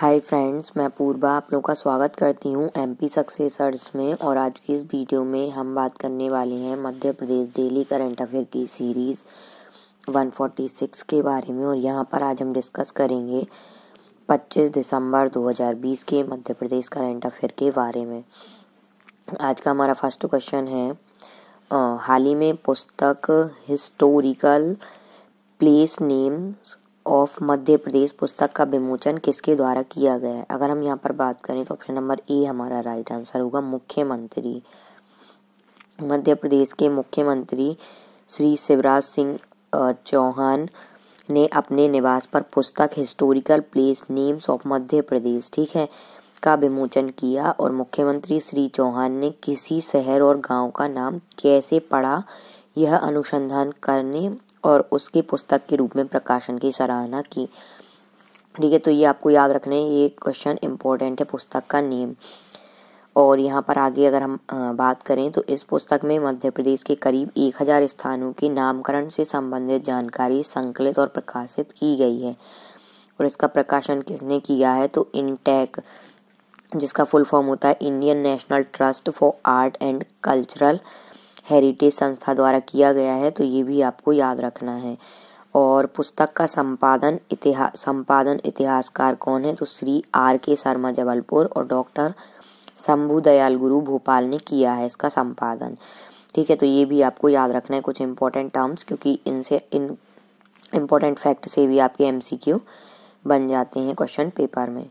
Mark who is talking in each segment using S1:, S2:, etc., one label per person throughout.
S1: hi friends मैं पूर्वा आप लोगों का स्वागत करती हूँ एम पी सक्सेसर्स में और आज की इस वीडियो में हम बात करने वाले हैं Madhya Pradesh daily current affair की सीरीज़ 146 के बारे में और यहाँ पर आज हम डिस्कस करेंगे 25 दिसंबर 2020 के मध्य प्रदेश करंट अफेयर के बारे में आज का हमारा फर्स्ट क्वेश्चन है हाल ही में पुस्तक historical place names of Madhya Pradesh पुस्तक का विमोचन किसके द्वारा किया गया है अगर हम यहाँ पर बात करें तो ऑप्शन नंबर ए हमारा राइट आंसर होगा मुख्यमंत्री मध्य प्रदेश के मुख्यमंत्री श्री शिवराज सिंह चौहान ने अपने निवास पर पुस्तक historical place names of Madhya Pradesh ठीक है का विमोचन किया और मुख्यमंत्री श्री चौहान ने किसी शहर और गांव का नाम कैसे पढ़ा यह अनुसंधान करने और उसकी पुस्तक के रूप में प्रकाशन की सराहना की ठीक है तो ये आपको याद रखना है ये क्वेश्चन इम्पोर्टेंट है पुस्तक का नेम और यहाँ पर आगे अगर हम बात करें तो इस पुस्तक में मध्य प्रदेश के करीब एक हजार स्थानों के नामकरण से संबंधित जानकारी संकलित और प्रकाशित की गई है और इसका प्रकाशन किसने किया है तो इनटेक जिसका फुल फॉर्म होता है Indian National Trust for Art and Cultural Heritage संस्था द्वारा किया गया है तो ये भी आपको याद रखना है और पुस्तक का संपादन इतिहास संपादन इतिहासकार कौन है तो श्री आर के शर्मा जबलपुर और डॉक्टर शंभु दयाल गुरु भोपाल ने किया है इसका संपादन ठीक है तो ये भी आपको याद रखना है कुछ इंपॉर्टेंट टर्म्स क्योंकि इनसे इन इम्पोर्टेंट फैक्ट से भी आपके एम बन जाते हैं क्वेश्चन पेपर में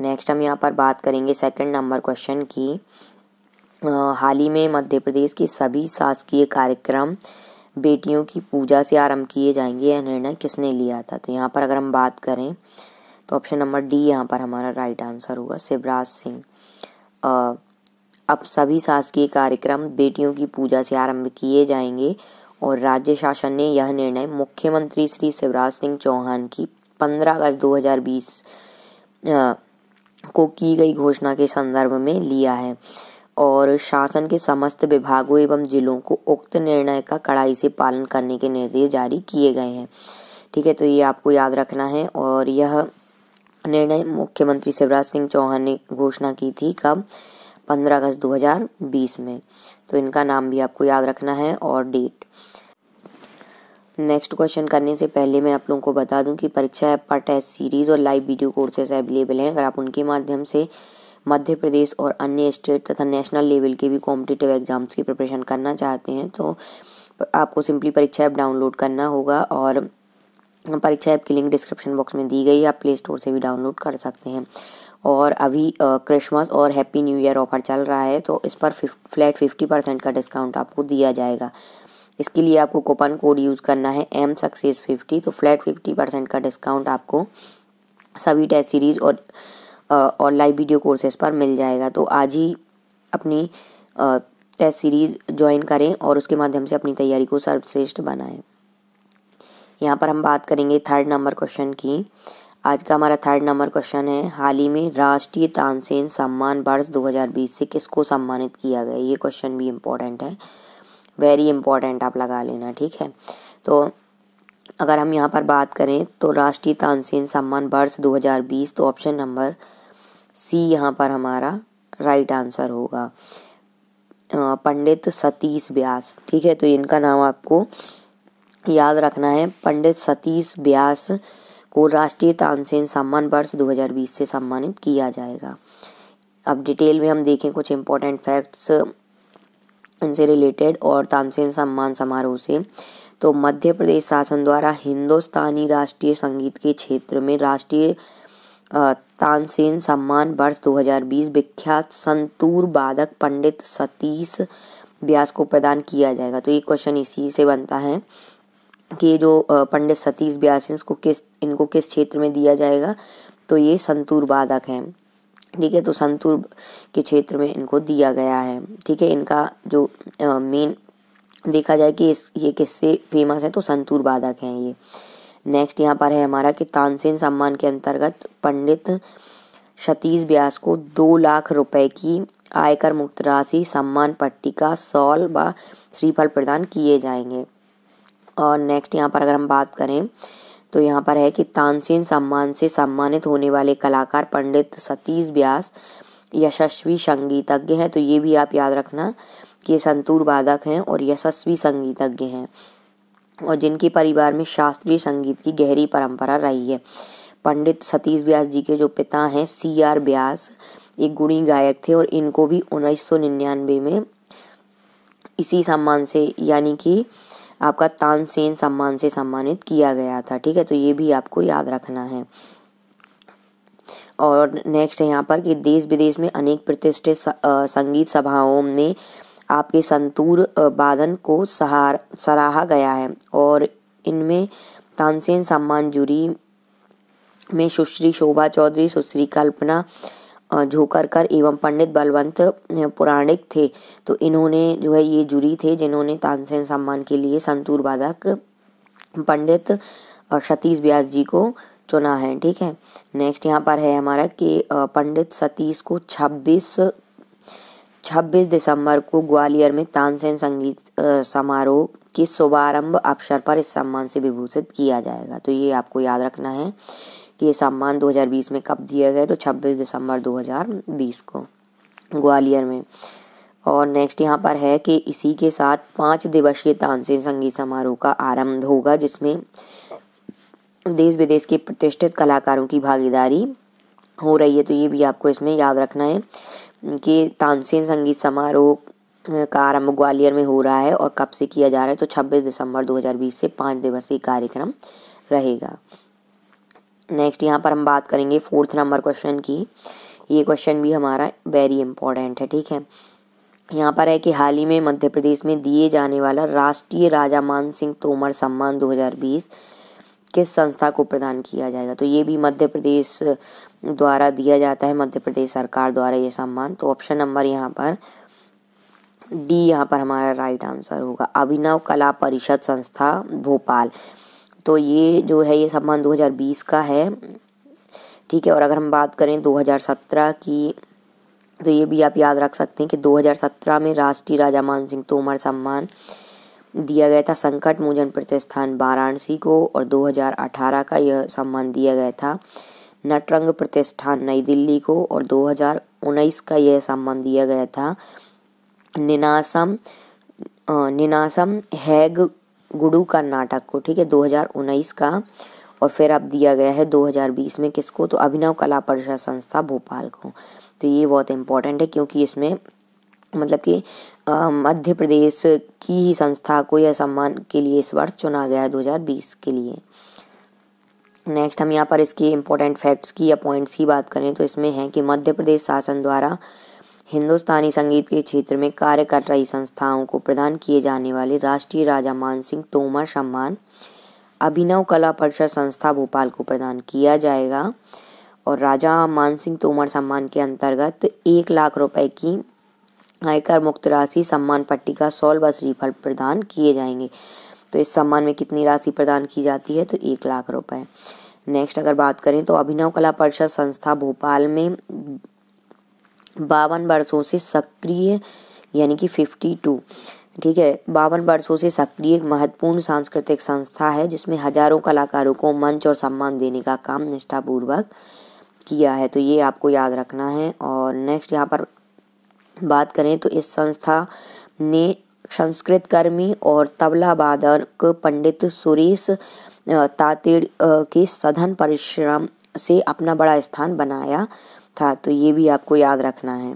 S1: नेक्स्ट हम यहाँ पर बात करेंगे सेकंड नंबर क्वेश्चन की हाल ही में मध्य प्रदेश के सभी शासकीय कार्यक्रम बेटियों की पूजा से आरंभ किए जाएंगे यह निर्णय किसने लिया था तो यहाँ पर अगर हम बात करें तो ऑप्शन नंबर डी यहाँ पर हमारा राइट आंसर होगा शिवराज सिंह अब सभी शासकीय कार्यक्रम बेटियों की पूजा से आरंभ किए जाएंगे और राज्य शासन ने यह निर्णय मुख्यमंत्री श्री शिवराज सिंह चौहान की 15 अगस्त 2020 को की गई घोषणा के संदर्भ में लिया है और शासन के समस्त विभागों एवं जिलों को उक्त निर्णय का कड़ाई से पालन करने के निर्देश जारी किए गए हैं ठीक है तो ये आपको याद रखना है और यह निर्णय मुख्यमंत्री शिवराज सिंह चौहान ने घोषणा की थी कब 15 अगस्त 2020 में तो इनका नाम भी आपको याद रखना है और डेट नेक्स्ट क्वेश्चन करने से पहले मैं आप लोगों को बता दूं कि परीक्षा ऐप पर टेस्ट सीरीज और लाइव वीडियो कोर्सेज अवेलेबल हैं अगर आप उनके माध्यम से मध्य प्रदेश और अन्य स्टेट तथा नेशनल लेवल के भी कॉम्पिटिटिव एग्ज़ाम्स की प्रिपरेशन करना चाहते हैं तो आपको सिंपली परीक्षा ऐप डाउनलोड करना होगा और परीक्षा ऐप की लिंक डिस्क्रिप्शन बॉक्स में दी गई है आप प्ले स्टोर से भी डाउनलोड कर सकते हैं और अभी क्रिसमस और हैप्पी न्यू ईयर ऑफर चल रहा है तो इस पर फ्लैट फिफ्टी परसेंट का डिस्काउंट आपको दिया जाएगा इसके लिए आपको कूपन कोड यूज़ करना है एम सक्सेस फिफ्टी तो फ्लैट फिफ्टी परसेंट का डिस्काउंट आपको सभी टेस्ट सीरीज़ और और लाइव वीडियो कोर्सेज पर मिल जाएगा तो आज ही अपनी टेस्ट सीरीज ज्वाइन करें और उसके माध्यम से अपनी तैयारी को सर्वश्रेष्ठ बनाएं यहाँ पर हम बात करेंगे थर्ड नंबर क्वेश्चन की आज का हमारा थर्ड नंबर क्वेश्चन है हाल ही में राष्ट्रीय तानसेन सम्मान वर्ष 2020 से किसको सम्मानित किया गया ये क्वेश्चन भी इम्पोर्टेंट है वेरी इम्पोर्टेंट आप लगा लेना ठीक है तो अगर हम यहाँ पर बात करें तो राष्ट्रीय तानसेन सम्मान वर्ष 2020 तो ऑप्शन नंबर सी यहाँ पर हमारा राइट आंसर होगा पंडित सतीश व्यास ठीक है तो इनका नाम आपको याद रखना है पंडित सतीश व्यास को राष्ट्रीय तानसेन सम्मान वर्ष 2020 से सम्मानित किया जाएगा अब डिटेल में हम देखें कुछ इम्पोर्टेंट फैक्ट्स इनसे रिलेटेड और तानसेन सम्मान समारोह से तो मध्य प्रदेश शासन द्वारा हिंदुस्तानी राष्ट्रीय संगीत के क्षेत्र में राष्ट्रीय तानसेन सम्मान वर्ष 2020 विख्यात संतूर वादक पंडित सतीश व्यास को प्रदान किया जाएगा तो ये क्वेश्चन इसी से बनता है कि जो पंडित सतीश व्यास इसको किस इनको किस क्षेत्र में दिया जाएगा तो ये संतूर वादक हैं ठीक है तो संतूर के क्षेत्र में इनको दिया गया है ठीक है इनका जो मेन देखा जाए कि इस ये किससे फेमस है तो संतूर वादक हैं ये नेक्स्ट यहाँ पर है हमारा कि तानसेन सम्मान के अंतर्गत पंडित सतीश व्यास को दो लाख रुपए की आयकर मुक्त राशि सम्मान पट्टिका सॉल व श्रीफल प्रदान किए जाएंगे और नेक्स्ट यहाँ पर अगर हम बात करें तो यहाँ पर है कि तानसेन सम्मान से सम्मानित होने वाले कलाकार पंडित सतीश व्यास यशस्वी संगीतज्ञ हैं तो ये भी आप याद रखना कि संतूर वादक हैं और यशस्वी संगीतज्ञ हैं और जिनके परिवार में शास्त्रीय संगीत की गहरी परंपरा रही है पंडित सतीश व्यास जी के जो पिता हैं सी आर व्यास एक गुणी गायक थे और इनको भी उन्नीस में इसी सम्मान से यानी कि आपका तानसेन सम्मान से सम्मानित किया गया था ठीक है तो ये भी आपको याद रखना है और नेक्स्ट है यहाँ पर कि देश विदेश में अनेक प्रतिष्ठित संगीत सभाओं में आपके संतूर वादन को सहार सराहा गया है और इनमें तानसेन सम्मान जूरी में सुश्री शोभा चौधरी सुश्री कल्पना झोकरकर एवं पंडित बलवंत पुराणिक थे तो इन्होंने जो है ये जूरी थे जिन्होंने तानसेन सम्मान के लिए संतूर वादक पंडित सतीश व्यास जी को चुना है ठीक है नेक्स्ट यहाँ पर है हमारा कि पंडित सतीश को 26 26 दिसंबर को ग्वालियर में तानसेन संगीत समारोह के शुभारंभ अवसर पर इस सम्मान से विभूषित किया जाएगा तो ये आपको याद रखना है कि ये सम्मान 2020 में कब दिया गया तो 26 दिसंबर 2020 को ग्वालियर में और नेक्स्ट यहाँ पर है कि इसी के साथ पाँच दिवसीय तानसेन संगीत समारोह का आरंभ होगा जिसमें देश विदेश के प्रतिष्ठित कलाकारों की भागीदारी हो रही है तो ये भी आपको इसमें याद रखना है कि तानसेन संगीत समारोह का आरंभ ग्वालियर में हो रहा है और कब से किया जा रहा है तो 26 दिसंबर 2020 से पाँच दिवसीय कार्यक्रम रहेगा नेक्स्ट यहाँ पर हम बात करेंगे फोर्थ नंबर क्वेश्चन की ये क्वेश्चन भी हमारा वेरी इंपॉर्टेंट है ठीक है यहाँ पर है कि हाल ही में मध्य प्रदेश में दिए जाने वाला राष्ट्रीय राजा मान सिंह तोमर सम्मान 2020 किस संस्था को प्रदान किया जाएगा तो ये भी मध्य प्रदेश द्वारा दिया जाता है मध्य प्रदेश सरकार द्वारा ये सम्मान तो ऑप्शन नंबर यहाँ पर डी यहाँ पर हमारा राइट आंसर होगा अभिनव कला परिषद संस्था भोपाल तो ये जो है ये सम्मान 2020 का है ठीक है और अगर हम बात करें 2017 की तो ये भी आप याद रख सकते हैं कि 2017 में राष्ट्रीय राजा मान सिंह तोमर सम्मान दिया गया था संकट मोचन प्रतिष्ठान वाराणसी को और 2018 का यह सम्मान दिया गया था नटरंग प्रतिष्ठान नई दिल्ली को और 2019 का यह सम्मान दिया गया था निनासम निनासम हैग गुडू का नाटक को ठीक है 2019 का और फिर अब दिया गया है 2020 में किसको तो अभिनव कला परिषद संस्था भोपाल को तो ये बहुत इम्पोर्टेंट है क्योंकि इसमें मतलब कि मध्य प्रदेश की ही संस्था को यह सम्मान के लिए इस वर्ष चुना गया है बीस के लिए नेक्स्ट हम यहाँ पर इसके इम्पोर्टेंट फैक्ट्स की या पॉइंट्स की बात करें तो इसमें है कि मध्य प्रदेश शासन द्वारा हिंदुस्तानी संगीत के क्षेत्र में कार्य कर रही संस्थाओं को प्रदान किए जाने वाले राष्ट्रीय राजा मान सिंह तोमर सम्मान अभिनव कला परिषद संस्था भोपाल को प्रदान किया जाएगा और राजा मान सिंह तोमर सम्मान के अंतर्गत एक लाख रुपए की आयकर मुक्त राशि सम्मान पट्टी का सौल बस रिफल प्रदान किए जाएंगे तो इस सम्मान में कितनी राशि प्रदान की जाती है तो एक लाख रुपए नेक्स्ट अगर बात करें तो अभिनव कला परिषद संस्था भोपाल में बावन वर्षों से सक्रिय यानी कि फिफ्टी टू ठीक है बावन वर्षों से सक्रिय एक महत्वपूर्ण सांस्कृतिक संस्था है जिसमें हजारों कलाकारों को मंच और सम्मान देने का काम निष्ठापूर्वक किया है तो ये आपको याद रखना है और नेक्स्ट यहाँ पर बात करें तो इस संस्था ने संस्कृत कर्मी और तबला वादक पंडित सुरेश तातेड़ के सधन परिश्रम से अपना बड़ा स्थान बनाया था तो ये भी आपको याद रखना है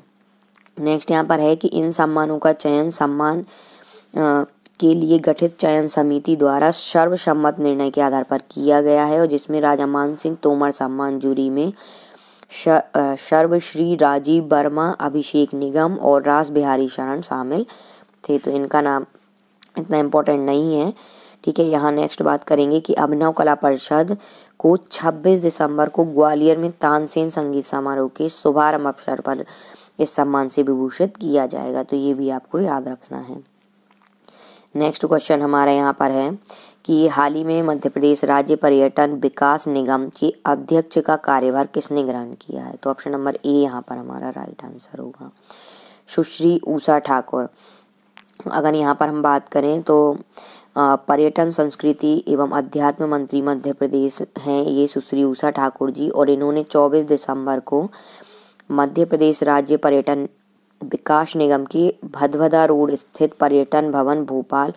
S1: नेक्स्ट यहाँ पर है कि इन सम्मानों का चयन सम्मान के लिए गठित चयन समिति द्वारा सर्वसम्मत निर्णय के आधार पर किया गया है और जिसमें राजा मान सिंह तोमर सम्मान जूरी में श्री राजीव वर्मा अभिषेक निगम और रास बिहारी शरण शामिल थे तो इनका नाम इतना इम्पोर्टेंट नहीं है ठीक है यहाँ नेक्स्ट बात करेंगे कि अभिनव कला परिषद को 26 दिसंबर को ग्वालियर में तानसेन संगीत समारोह के शुभारंभ अवसर पर इस सम्मान से विभूषित किया जाएगा तो ये भी आपको याद रखना है नेक्स्ट क्वेश्चन हमारे यहाँ पर है कि हाल ही में मध्य प्रदेश राज्य पर्यटन विकास निगम की अध्यक्ष का कार्यभार किसने ग्रहण किया है तो ऑप्शन नंबर ए यहाँ पर हमारा राइट आंसर होगा सुश्री ऊषा ठाकुर अगर यहाँ पर हम बात करें तो पर्यटन संस्कृति एवं अध्यात्म मंत्री मध्य प्रदेश हैं ये सुश्री ऊषा ठाकुर जी और इन्होंने 24 दिसंबर को मध्य प्रदेश राज्य पर्यटन विकास निगम की भदभदा रोड स्थित पर्यटन भवन भोपाल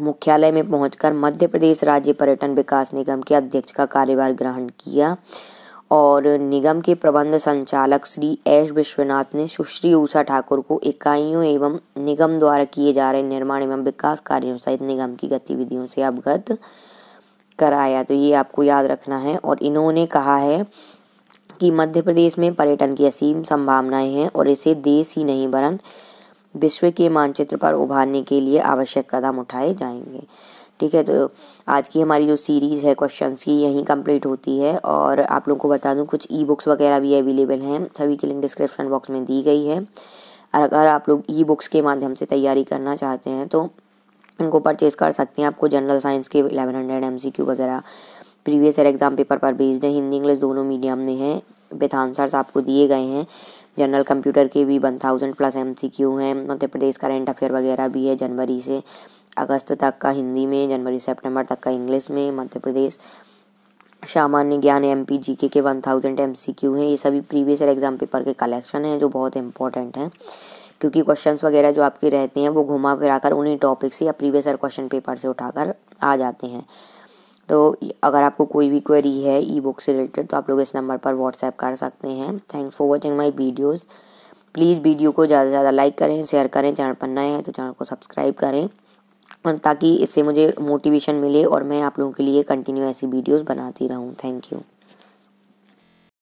S1: मुख्यालय में पहुंचकर मध्य प्रदेश राज्य पर्यटन विकास निगम के अध्यक्ष का कार्यभार ग्रहण किया और निगम के प्रबंध संचालक श्री एस विश्वनाथ ने सुश्री ऊषा ठाकुर को इकाइयों एवं निगम द्वारा किए जा रहे निर्माण एवं विकास कार्यों सहित निगम की गतिविधियों से अवगत कराया तो ये आपको याद रखना है और इन्होंने कहा है कि मध्य प्रदेश में पर्यटन की असीम संभावनाएं हैं और इसे देश ही नहीं बरन विश्व के मानचित्र पर उभारने के लिए आवश्यक कदम उठाए जाएंगे ठीक है तो आज की हमारी जो सीरीज़ है क्वेश्चंस की यहीं कंप्लीट होती है और आप लोगों को बता दूं कुछ ई बुक्स वगैरह भी अवेलेबल हैं सभी की लिंक डिस्क्रिप्शन बॉक्स में दी गई है और अगर आप लोग ई बुक्स के माध्यम से तैयारी करना चाहते हैं तो उनको परचेज़ कर सकते हैं आपको जनरल साइंस के eleven hundred M C Q वगैरह प्रीवियस ईयर एग्जाम पेपर पर बेस्ड है हिंदी इंग्लिश दोनों मीडियम में है विथ आंसर्स आपको दिए गए हैं जनरल कंप्यूटर के भी one thousand plus M C Q हैं मध्य प्रदेश करेंट अफेयर वगैरह भी है जनवरी से अगस्त तक का हिंदी में जनवरी सेप्टेम्बर तक का इंग्लिश में मध्य प्रदेश सामान्य ज्ञान एम पी जी के के one thousand M C Q हैं ये सभी प्रीवियस ईयर एग्जाम पेपर के कलेक्शन हैं जो बहुत इंपॉर्टेंट हैं क्योंकि क्वेश्चन वगैरह जो आपके रहते हैं वो घुमा फिरा कर उन्हीं टॉपिक से या प्रीवियस ईयर क्वेश्चन पेपर से उठाकर आ जाते हैं तो अगर आपको कोई भी क्वेरी है ई बुक से रिलेटेड तो आप लोग इस नंबर पर व्हाट्सएप कर सकते हैं thanks for watching my videos please video को ज़्यादा से ज़्यादा लाइक करें शेयर करें चैनल पर नए हैं तो चैनल को सब्सक्राइब करें ताकि इससे मुझे मोटिवेशन मिले और मैं आप लोगों के लिए कंटिन्यू ऐसी वीडियोस बनाती रहूं थैंक यू